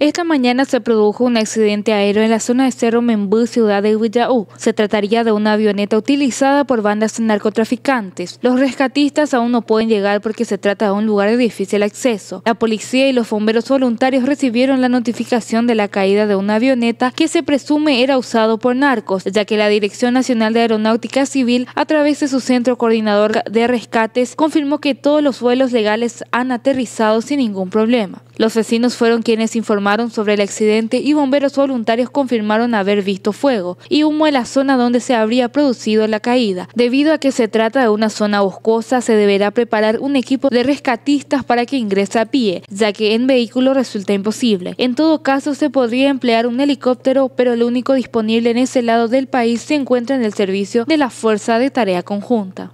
Esta mañana se produjo un accidente aéreo en la zona de Cerro Membú, ciudad de Huillaú. Se trataría de una avioneta utilizada por bandas narcotraficantes. Los rescatistas aún no pueden llegar porque se trata de un lugar de difícil acceso. La policía y los bomberos voluntarios recibieron la notificación de la caída de una avioneta que se presume era usado por narcos, ya que la Dirección Nacional de Aeronáutica Civil, a través de su centro coordinador de rescates, confirmó que todos los vuelos legales han aterrizado sin ningún problema. Los vecinos fueron quienes informaron sobre el accidente y bomberos voluntarios confirmaron haber visto fuego y humo en la zona donde se habría producido la caída. Debido a que se trata de una zona boscosa, se deberá preparar un equipo de rescatistas para que ingrese a pie, ya que en vehículo resulta imposible. En todo caso, se podría emplear un helicóptero, pero el único disponible en ese lado del país se encuentra en el servicio de la Fuerza de Tarea Conjunta.